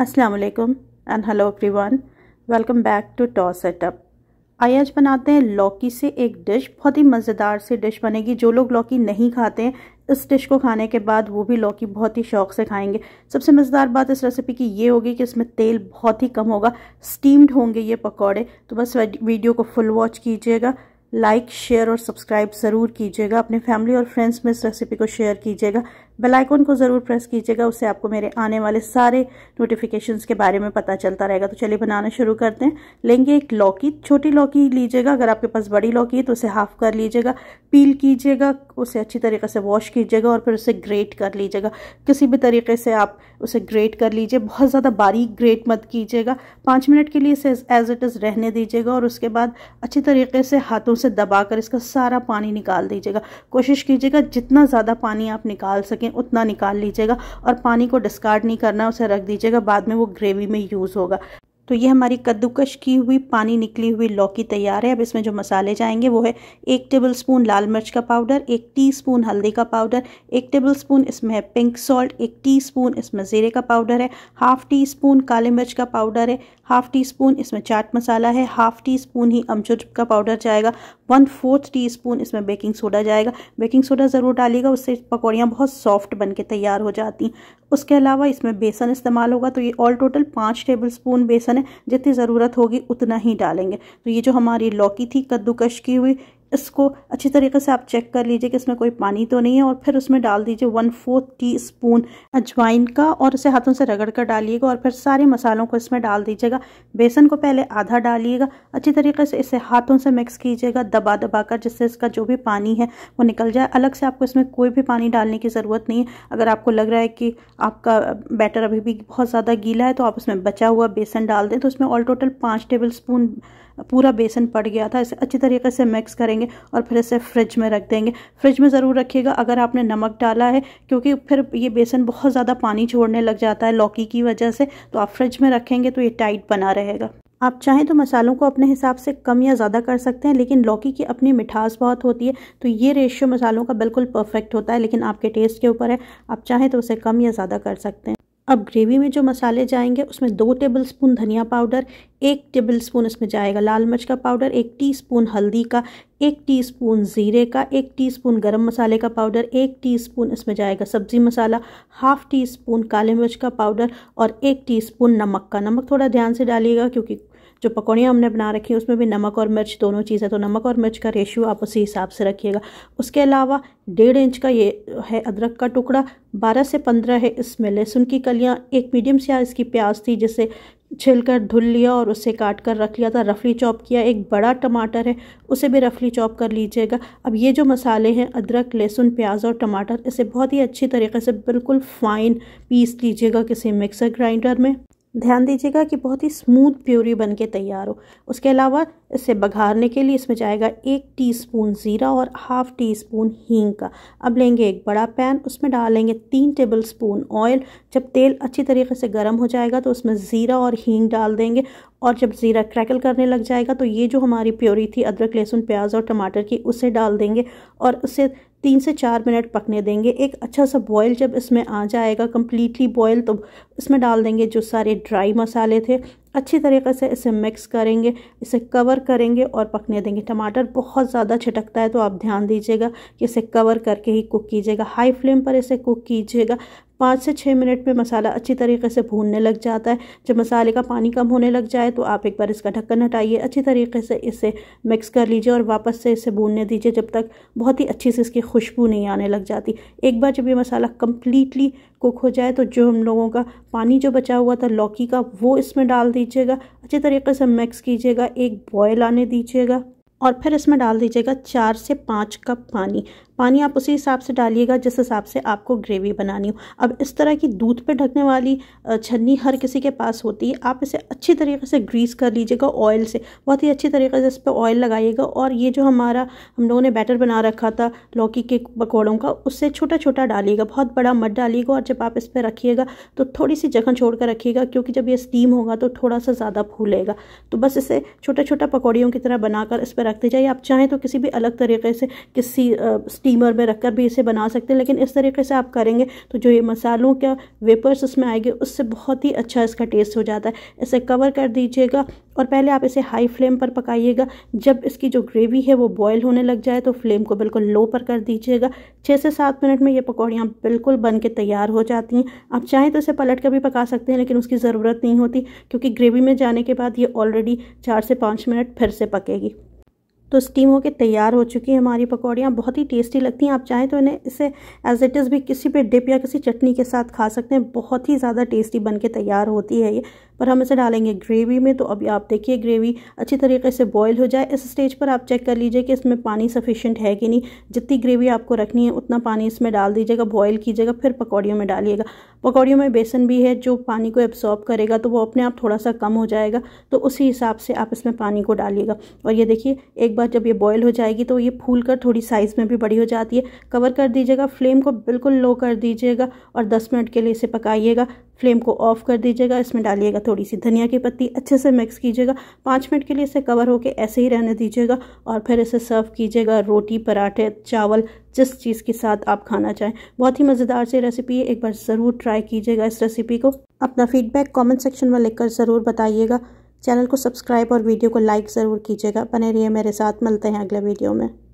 अस्सलाम वालेकुम and hello everyone welcome back to toss setup आइए आज बनाते हैं लौकी से एक डिश बहुत ही मज़ेदार सी डिश बनेगी जो लोग लौकी नहीं खाते हैं इस डिश को खाने के बाद वो भी लौकी बहुत ही शौक से खाएंगे सबसे मज़ेदार बात इस रेसिपी की ये होगी कि इसमें तेल बहुत ही कम होगा स्टीम्ड होंगे ये पकौड़े तो बस वीडियो को फुल वॉच कीजिएगा लाइक शेयर और सब्सक्राइब ज़रूर कीजिएगा अपने फैमिली और फ्रेंड्स में इस रेसिपी को शेयर कीजिएगा बेल आइकन को ज़रूर प्रेस कीजिएगा उससे आपको मेरे आने वाले सारे नोटिफिकेशंस के बारे में पता चलता रहेगा तो चलिए बनाना शुरू करते हैं लेंगे एक लौकी छोटी लौकी लीजिएगा अगर आपके पास बड़ी लौकी है तो उसे हाफ कर लीजिएगा पील कीजिएगा उसे अच्छी तरीके से वॉश कीजिएगा और फिर उसे ग्रेट कर लीजिएगा किसी भी तरीके से आप उसे ग्रेट कर लीजिए बहुत ज़्यादा बारीक ग्रेट मत कीजिएगा पाँच मिनट के लिए इसे एज इट इज़ रहने दीजिएगा और उसके बाद अच्छी तरीके से हाथों उसे दबाकर इसका सारा पानी निकाल दीजिएगा कोशिश कीजिएगा जितना ज़्यादा पानी आप निकाल सकें उतना निकाल लीजिएगा और पानी को डिस्कार्ड नहीं करना उसे रख दीजिएगा बाद में वो ग्रेवी में यूज़ होगा तो ये हमारी कद्दूकश की हुई पानी निकली हुई लौकी तैयार है अब इसमें जो मसाले जाएंगे वो है एक टेबल स्पून लाल मिर्च का पाउडर एक टीस्पून हल्दी का पाउडर एक टेबल स्पून इसमें है पिंक सॉल्ट एक टीस्पून इसमें ज़ीरे का पाउडर है हाफ़ टी स्पून काले मिर्च का पाउडर है हाफ़ टी स्पून इसमें चाट मसाला है हाफ़ टी स्पून ही अमचूर का पाउडर जाएगा वन फोर्थ टी स्पून इसमें बेकिंग सोडा जाएगा बेकिंग सोडा ज़रूर डालिएगा उससे पकौड़ियाँ बहुत सॉफ्ट बन के तैयार हो जाती हैं उसके अलावा इसमें बेसन इस्तेमाल होगा तो ये ऑल टोटल पाँच टेबल स्पून बेसन है जितनी ज़रूरत होगी उतना ही डालेंगे तो ये जो हमारी लौकी थी कद्दूकश की हुई इसको अच्छी तरीके से आप चेक कर लीजिए कि इसमें कोई पानी तो नहीं है और फिर उसमें डाल दीजिए वन फोर्थ टी स्पून अजवाइन का और इसे हाथों से रगड़ कर डालिएगा और फिर सारे मसालों को इसमें डाल दीजिएगा बेसन को पहले आधा डालिएगा अच्छी तरीके से इसे हाथों से मिक्स कीजिएगा दबा दबा कर जिससे इसका जो भी पानी है वो निकल जाए अलग से आपको इसमें कोई भी पानी डालने की ज़रूरत नहीं है अगर आपको लग रहा है कि आपका बैटर अभी भी बहुत ज़्यादा गीला है तो आप उसमें बचा हुआ बेसन डाल दें तो उसमें ऑल टोटल पाँच टेबल स्पून पूरा बेसन पड़ गया था इसे अच्छी तरीके से मिक्स करेंगे और फिर इसे फ्रिज में रख देंगे फ्रिज में ज़रूर रखिएगा अगर आपने नमक डाला है क्योंकि फिर ये बेसन बहुत ज़्यादा पानी छोड़ने लग जाता है लौकी की वजह से तो आप फ्रिज में रखेंगे तो ये टाइट बना रहेगा आप चाहें तो मसालों को अपने हिसाब से कम या ज़्यादा कर सकते हैं लेकिन लौकी की अपनी मिठास बहुत होती है तो ये रेशियो मसालों का बिल्कुल परफेक्ट होता है लेकिन आपके टेस्ट के ऊपर है आप चाहें तो उसे कम या ज़्यादा कर सकते हैं अब ग्रेवी में जो मसाले जाएंगे उसमें दो टेबल स्पून धनिया पाउडर एक टेबल स्पून इसमें जाएगा लाल मिर्च का पाउडर एक टीस्पून हल्दी का एक टीस्पून ज़ीरे का एक टीस्पून गरम मसाले का पाउडर एक टीस्पून इसमें जाएगा सब्ज़ी मसाला हाफ़ टी स्पून काले मिर्च का पाउडर और एक टीस्पून नमक का नमक थोड़ा ध्यान से डालिएगा क्योंकि जो पकौड़ियाँ हमने बना रखी हैं उसमें भी नमक और मिर्च दोनों चीज़ है तो नमक और मिर्च का रेशियो आप उसी हिसाब से रखिएगा उसके अलावा डेढ़ इंच का ये है अदरक का टुकड़ा बारह से पंद्रह है इसमें लहसुन की कलियाँ एक मीडियम साइज़ की प्याज थी जिसे छिलकर धुल लिया और उसे काट कर रख लिया था रफली चॉप किया एक बड़ा टमाटर है उसे भी रफली चॉप कर लीजिएगा अब ये जो मसाले हैं अदरक लहसुन प्याज और टमाटर इसे बहुत ही अच्छी तरीके से बिल्कुल फ़ाइन पीस लीजिएगा किसी मिक्सर ग्राइंडर में ध्यान दीजिएगा कि बहुत ही स्मूथ प्यूरी बन के तैयार हो उसके अलावा इसे बघारने के लिए इसमें जाएगा एक टीस्पून ज़ीरा और हाफ़ टी स्पून हींग का अब लेंगे एक बड़ा पैन उसमें डालेंगे तीन टेबल स्पून ऑयल जब तेल अच्छी तरीके से गर्म हो जाएगा तो उसमें ज़ीरा और हींग डाल देंगे और जब ज़ीरा क्रैकल करने लग जाएगा तो ये जो हमारी प्योरी थी अदरक लहसुन प्याज और टमाटर की उसे डाल देंगे और उसे तीन से चार मिनट पकने देंगे एक अच्छा सा बॉयल जब इसमें आ जाएगा कम्प्लीटली बॉयल तो इसमें डाल देंगे जो सारे ड्राई मसाले थे अच्छी तरीके से इसे मिक्स करेंगे इसे कवर करेंगे और पकने देंगे टमाटर बहुत ज़्यादा छिटकता है तो आप ध्यान दीजिएगा कि इसे कवर करके ही कुक कीजिएगा हाई फ्लेम पर इसे कुक कीजिएगा पाँच से छः मिनट में मसाला अच्छी तरीके से भूनने लग जाता है जब मसाले का पानी कम होने लग जाए तो आप एक बार इसका ढक्कन हटाइए अच्छी तरीके से इसे मिक्स कर लीजिए और वापस से इसे भूनने दीजिए जब तक बहुत ही अच्छी से इसकी खुशबू नहीं आने लग जाती एक बार जब ये मसाला कम्प्लीटली कुक हो जाए तो जो हम लोगों का पानी जो बचा हुआ था लौकी का वो इसमें डाल दिया दीजिएगा अच्छे तरीके से मिक्स कीजिएगा एक बॉयल आने दीजिएगा और फिर इसमें डाल दीजिएगा चार से पाँच कप पानी पानी आप उसी हिसाब से डालिएगा जिस हिसाब से आपको ग्रेवी बनानी हो अब इस तरह की दूध पे ढकने वाली छन्नी हर किसी के पास होती है आप इसे अच्छी तरीके से ग्रीस कर लीजिएगा ऑयल से बहुत ही अच्छी तरीके से इस पर ऑयल लगाइएगा और ये जो हमारा हम लोगों ने बैटर बना रखा था लौकी के पकौड़ों का उससे छोटा छोटा डालिएगा बहुत बड़ा मत डालिएगा और जब आप इस पर रखिएगा तो थोड़ी सी जगह छोड़ कर रखिएगा क्योंकि जब यह स्टीम होगा तो थोड़ा सा ज़्यादा फूलेगा तो बस इसे छोटा छोटा पकौड़ियों की तरह बनाकर इस पर रखते जाइए आप चाहें तो किसी भी अलग तरीके से किसी स्टीमर में रखकर भी इसे बना सकते हैं लेकिन इस तरीके से आप करेंगे तो जो ये मसालों का वेपर्स उसमें आएंगे उससे बहुत ही अच्छा इसका टेस्ट हो जाता है इसे कवर कर दीजिएगा और पहले आप इसे हाई फ्लेम पर पकाइएगा जब इसकी जो ग्रेवी है वो बॉयल होने लग जाए तो फ्लेम को बिल्कुल लो पर कर दीजिएगा छः से सात मिनट में ये पकौड़ियाँ बिल्कुल बन के तैयार हो जाती हैं आप चाहें तो इसे पलट कर भी पका सकते हैं लेकिन उसकी ज़रूरत नहीं होती क्योंकि ग्रेवी में जाने के बाद ये ऑलरेडी चार से पाँच मिनट फिर से पकेगी तो स्टीम होके तैयार हो चुकी है हमारी पकौड़ियाँ बहुत ही टेस्टी लगती हैं आप चाहें तो इन्हें इसे एज इट इज़ भी किसी पे डिप या किसी चटनी के साथ खा सकते हैं बहुत ही ज़्यादा टेस्टी बन के तैयार होती है ये और हम इसे डालेंगे ग्रेवी में तो अभी आप देखिए ग्रेवी अच्छी तरीके से बॉयल हो जाए इस स्टेज पर आप चेक कर लीजिए कि इसमें पानी सफिशेंट है कि नहीं जितनी ग्रेवी आपको रखनी है उतना पानी इसमें डाल दीजिएगा बॉयल कीजिएगा फिर पकौड़ियों में डालिएगा पकौड़ियों में बेसन भी है जो पानी को एब्सॉर्ब करेगा तो वो अपने आप थोड़ा सा कम हो जाएगा तो उसी हिसाब से आप इसमें पानी को डालिएगा और ये देखिए एक बार जब ये बॉयल हो जाएगी तो ये फूल कर थोड़ी साइज़ में भी बड़ी हो जाती है कवर कर दीजिएगा फ्लेम को बिल्कुल लो कर दीजिएगा और 10 मिनट के लिए इसे पकाइएगा फ्लेम को ऑफ कर दीजिएगा इसमें डालिएगा थोड़ी सी धनिया की पत्ती अच्छे से मिक्स कीजिएगा पाँच मिनट के लिए इसे कवर होकर ऐसे ही रहने दीजिएगा और फिर इसे सर्व कीजिएगा रोटी पराठे चावल जिस चीज़ के साथ आप खाना चाहें बहुत ही मज़ेदार सी रेसिपी है एक बार ज़रूर ट्राई कीजिएगा इस रेसिपी को अपना फीडबैक कॉमेंट सेक्शन में लिखकर ज़रूर बताइएगा चैनल को सब्सक्राइब और वीडियो को लाइक ज़रूर कीजिएगा बने रहिए मेरे साथ मिलते हैं अगले वीडियो में